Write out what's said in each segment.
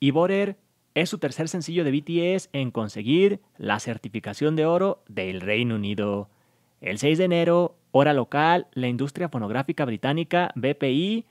y Borer es su tercer sencillo de BTS en conseguir la certificación de oro del Reino Unido. El 6 de enero, hora local, la industria fonográfica británica BPI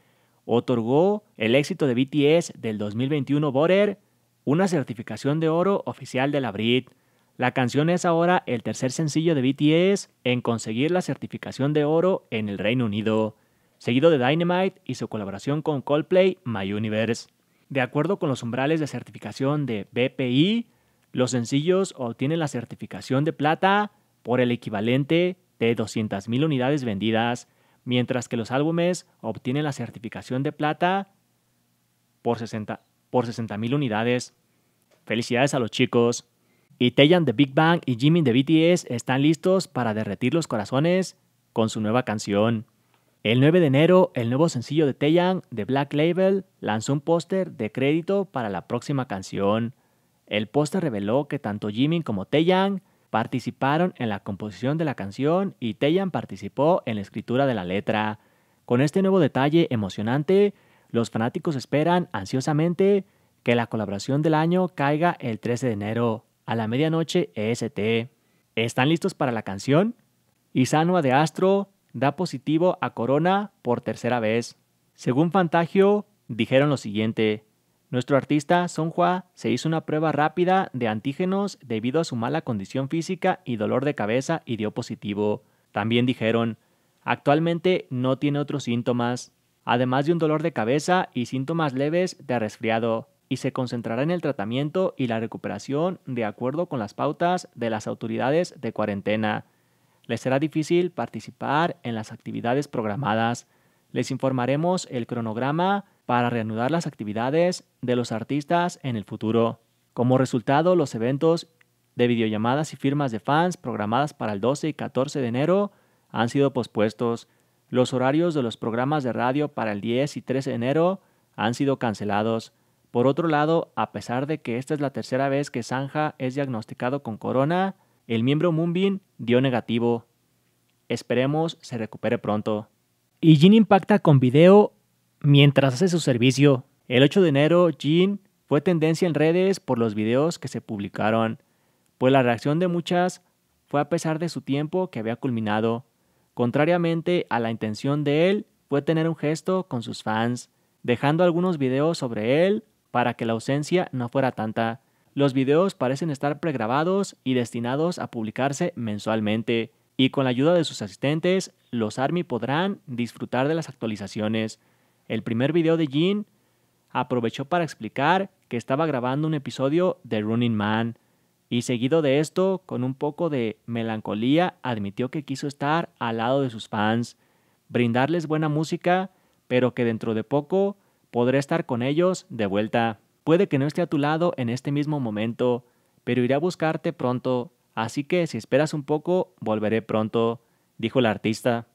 otorgó el éxito de BTS del 2021 Borer una certificación de oro oficial de la Brit. La canción es ahora el tercer sencillo de BTS en conseguir la certificación de oro en el Reino Unido seguido de Dynamite y su colaboración con Coldplay My Universe. De acuerdo con los umbrales de certificación de BPI, los sencillos obtienen la certificación de plata por el equivalente de 200.000 unidades vendidas, mientras que los álbumes obtienen la certificación de plata por 60.000 unidades. Felicidades a los chicos. Y de Big Bang y Jimin de BTS están listos para derretir los corazones con su nueva canción. El 9 de enero, el nuevo sencillo de Taeyang de Black Label lanzó un póster de crédito para la próxima canción. El póster reveló que tanto Jimin como Taeyang participaron en la composición de la canción y Taeyang participó en la escritura de la letra. Con este nuevo detalle emocionante, los fanáticos esperan ansiosamente que la colaboración del año caiga el 13 de enero, a la medianoche EST. ¿Están listos para la canción? Isanua de Astro da positivo a corona por tercera vez. Según Fantagio, dijeron lo siguiente. Nuestro artista, Juá se hizo una prueba rápida de antígenos debido a su mala condición física y dolor de cabeza y dio positivo. También dijeron, actualmente no tiene otros síntomas, además de un dolor de cabeza y síntomas leves de resfriado, y se concentrará en el tratamiento y la recuperación de acuerdo con las pautas de las autoridades de cuarentena. Les será difícil participar en las actividades programadas. Les informaremos el cronograma para reanudar las actividades de los artistas en el futuro. Como resultado, los eventos de videollamadas y firmas de fans programadas para el 12 y 14 de enero han sido pospuestos. Los horarios de los programas de radio para el 10 y 13 de enero han sido cancelados. Por otro lado, a pesar de que esta es la tercera vez que Sanja es diagnosticado con corona, el miembro Moonbin dio negativo. Esperemos se recupere pronto. Y Jin impacta con video mientras hace su servicio. El 8 de enero, Jin fue tendencia en redes por los videos que se publicaron, pues la reacción de muchas fue a pesar de su tiempo que había culminado. Contrariamente a la intención de él, fue tener un gesto con sus fans, dejando algunos videos sobre él para que la ausencia no fuera tanta. Los videos parecen estar pregrabados y destinados a publicarse mensualmente, y con la ayuda de sus asistentes, los ARMY podrán disfrutar de las actualizaciones. El primer video de Jin aprovechó para explicar que estaba grabando un episodio de Running Man, y seguido de esto, con un poco de melancolía, admitió que quiso estar al lado de sus fans, brindarles buena música, pero que dentro de poco podrá estar con ellos de vuelta. Puede que no esté a tu lado en este mismo momento, pero iré a buscarte pronto, así que si esperas un poco, volveré pronto, dijo el artista.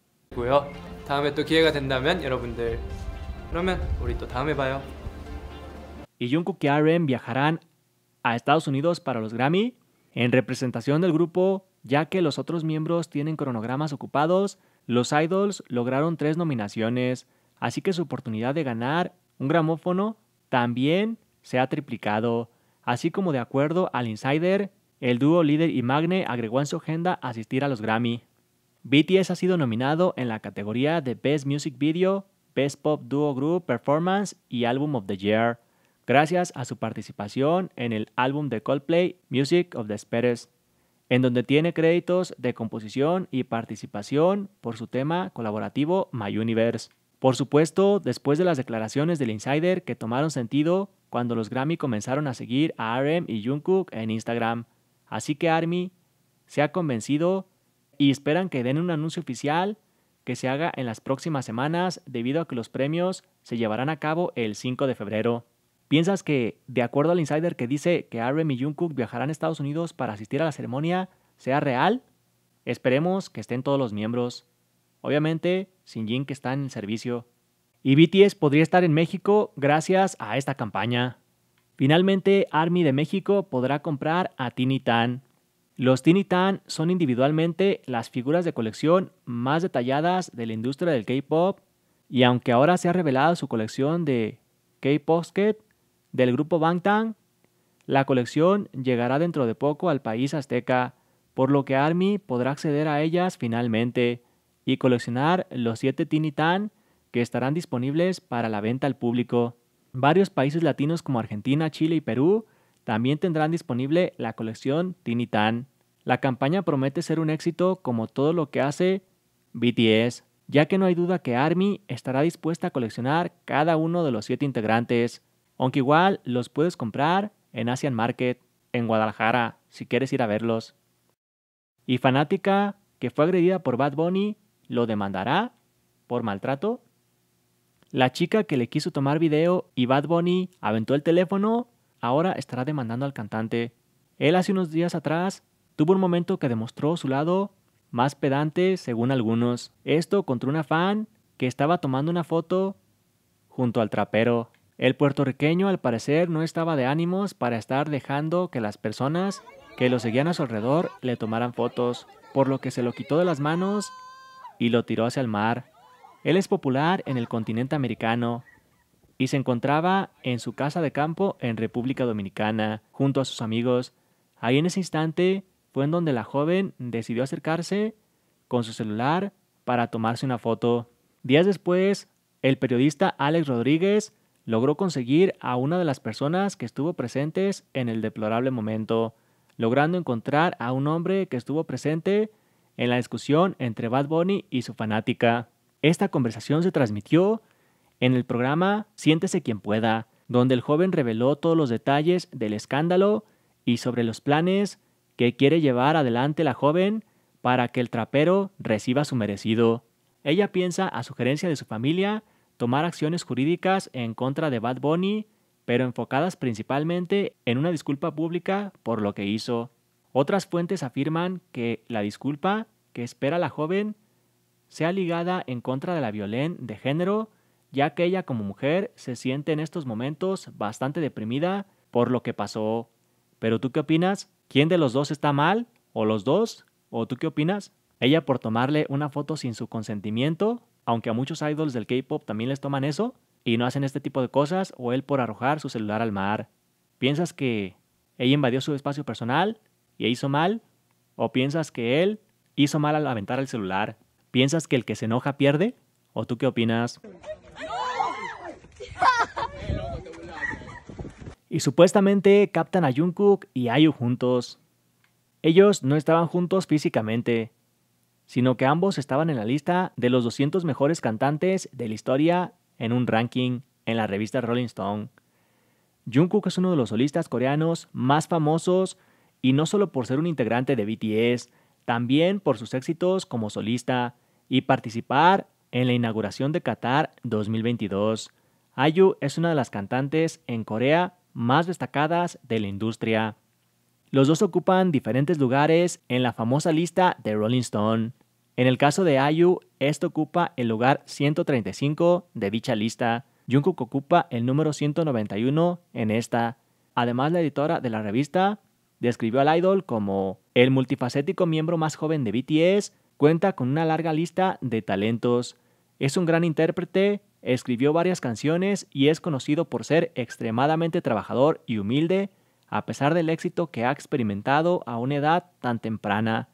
Y Jungkook y RM viajarán a Estados Unidos para los Grammy en representación del grupo, ya que los otros miembros tienen cronogramas ocupados. Los Idols lograron tres nominaciones, así que su oportunidad de ganar un gramófono también se ha triplicado. Así como de acuerdo al Insider, el dúo líder y Magne agregó en su agenda asistir a los Grammy. BTS ha sido nominado en la categoría de Best Music Video, Best Pop Duo Group Performance y Album of the Year, gracias a su participación en el álbum de Coldplay Music of the Spheres, en donde tiene créditos de composición y participación por su tema colaborativo My Universe. Por supuesto, después de las declaraciones del insider que tomaron sentido cuando los Grammy comenzaron a seguir a RM y Jungkook en Instagram. Así que ARMY se ha convencido y esperan que den un anuncio oficial que se haga en las próximas semanas debido a que los premios se llevarán a cabo el 5 de febrero. ¿Piensas que, de acuerdo al insider que dice que RM y Jungkook viajarán a Estados Unidos para asistir a la ceremonia, sea real? Esperemos que estén todos los miembros. Obviamente, Jin que está en el servicio. Y BTS podría estar en México gracias a esta campaña. Finalmente, Army de México podrá comprar a Tiny Tan. Los Tiny Tan son individualmente las figuras de colección más detalladas de la industria del K-pop y aunque ahora se ha revelado su colección de K-Posket del grupo Bangtan, la colección llegará dentro de poco al país azteca, por lo que ARMY podrá acceder a ellas finalmente y coleccionar los 7 tinitán que estarán disponibles para la venta al público. Varios países latinos como Argentina, Chile y Perú también tendrán disponible la colección tinitán La campaña promete ser un éxito como todo lo que hace BTS, ya que no hay duda que ARMY estará dispuesta a coleccionar cada uno de los siete integrantes, aunque igual los puedes comprar en Asian Market, en Guadalajara, si quieres ir a verlos. Y fanática que fue agredida por Bad Bunny lo demandará por maltrato. La chica que le quiso tomar video y Bad Bunny aventó el teléfono, ahora estará demandando al cantante. Él hace unos días atrás tuvo un momento que demostró su lado más pedante, según algunos. Esto contra una fan que estaba tomando una foto junto al trapero. El puertorriqueño al parecer no estaba de ánimos para estar dejando que las personas que lo seguían a su alrededor le tomaran fotos, por lo que se lo quitó de las manos y lo tiró hacia el mar. Él es popular en el continente americano y se encontraba en su casa de campo en República Dominicana junto a sus amigos. Ahí en ese instante fue en donde la joven decidió acercarse con su celular para tomarse una foto. Días después, el periodista Alex Rodríguez logró conseguir a una de las personas que estuvo presentes en el deplorable momento, logrando encontrar a un hombre que estuvo presente en la discusión entre Bad Bunny y su fanática. Esta conversación se transmitió en el programa Siéntese quien pueda, donde el joven reveló todos los detalles del escándalo y sobre los planes que quiere llevar adelante la joven para que el trapero reciba su merecido. Ella piensa, a sugerencia de su familia, tomar acciones jurídicas en contra de Bad Bunny, pero enfocadas principalmente en una disculpa pública por lo que hizo. Otras fuentes afirman que la disculpa que espera la joven sea ligada en contra de la violencia de género, ya que ella como mujer se siente en estos momentos bastante deprimida por lo que pasó. Pero tú qué opinas? ¿Quién de los dos está mal? ¿O los dos? ¿O tú qué opinas? Ella por tomarle una foto sin su consentimiento, aunque a muchos idols del K-pop también les toman eso y no hacen este tipo de cosas, o él por arrojar su celular al mar. ¿Piensas que ella invadió su espacio personal? y hizo mal? ¿O piensas que él hizo mal al aventar el celular? ¿Piensas que el que se enoja pierde? ¿O tú qué opinas? y supuestamente captan a Jungkook y Ayu juntos. Ellos no estaban juntos físicamente, sino que ambos estaban en la lista de los 200 mejores cantantes de la historia en un ranking en la revista Rolling Stone. Jungkook es uno de los solistas coreanos más famosos y no solo por ser un integrante de BTS, también por sus éxitos como solista y participar en la inauguración de Qatar 2022. Ayu es una de las cantantes en Corea más destacadas de la industria. Los dos ocupan diferentes lugares en la famosa lista de Rolling Stone. En el caso de Ayu, esto ocupa el lugar 135 de dicha lista. Jungkook ocupa el número 191 en esta. Además, la editora de la revista Describió al idol como el multifacético miembro más joven de BTS, cuenta con una larga lista de talentos, es un gran intérprete, escribió varias canciones y es conocido por ser extremadamente trabajador y humilde, a pesar del éxito que ha experimentado a una edad tan temprana.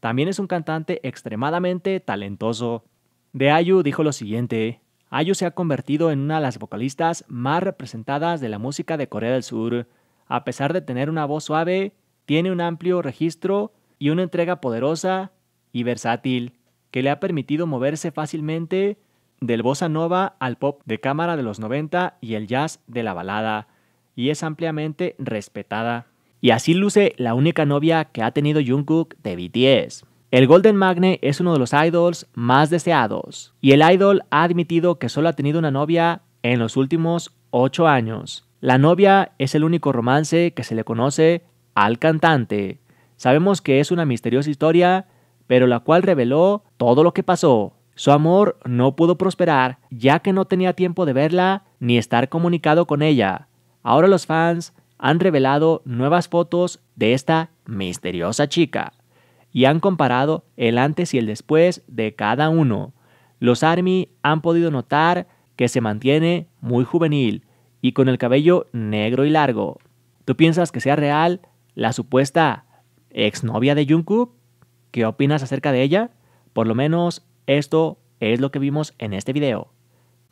También es un cantante extremadamente talentoso. De Ayu dijo lo siguiente, Ayu se ha convertido en una de las vocalistas más representadas de la música de Corea del Sur a pesar de tener una voz suave, tiene un amplio registro y una entrega poderosa y versátil que le ha permitido moverse fácilmente del bossa nova al pop de cámara de los 90 y el jazz de la balada, y es ampliamente respetada. Y así luce la única novia que ha tenido Jungkook de BTS. El Golden Magne es uno de los idols más deseados, y el idol ha admitido que solo ha tenido una novia en los últimos 8 años. La novia es el único romance que se le conoce al cantante. Sabemos que es una misteriosa historia, pero la cual reveló todo lo que pasó. Su amor no pudo prosperar ya que no tenía tiempo de verla ni estar comunicado con ella. Ahora los fans han revelado nuevas fotos de esta misteriosa chica y han comparado el antes y el después de cada uno. Los ARMY han podido notar que se mantiene muy juvenil, y con el cabello negro y largo. ¿Tú piensas que sea real la supuesta exnovia de Jungkook? ¿Qué opinas acerca de ella? Por lo menos esto es lo que vimos en este video.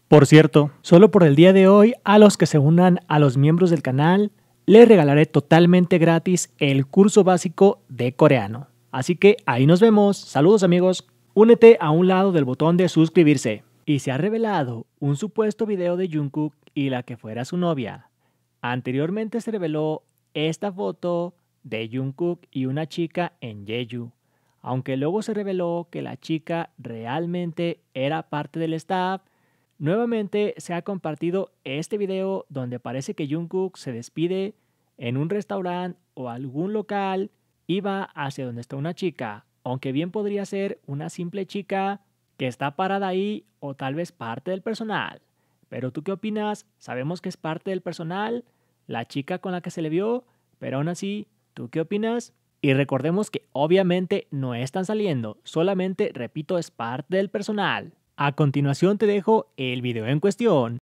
Por cierto, solo por el día de hoy a los que se unan a los miembros del canal les regalaré totalmente gratis el curso básico de coreano. Así que ahí nos vemos. Saludos amigos. Únete a un lado del botón de suscribirse. Y se ha revelado un supuesto video de Jungkook y la que fuera su novia. Anteriormente se reveló esta foto de Jungkook y una chica en Jeju, aunque luego se reveló que la chica realmente era parte del staff. Nuevamente se ha compartido este video donde parece que Jungkook se despide en un restaurante o algún local y va hacia donde está una chica, aunque bien podría ser una simple chica que está parada ahí o tal vez parte del personal. Pero tú qué opinas? Sabemos que es parte del personal, la chica con la que se le vio, pero aún así, ¿tú qué opinas? Y recordemos que obviamente no están saliendo, solamente, repito, es parte del personal. A continuación te dejo el video en cuestión.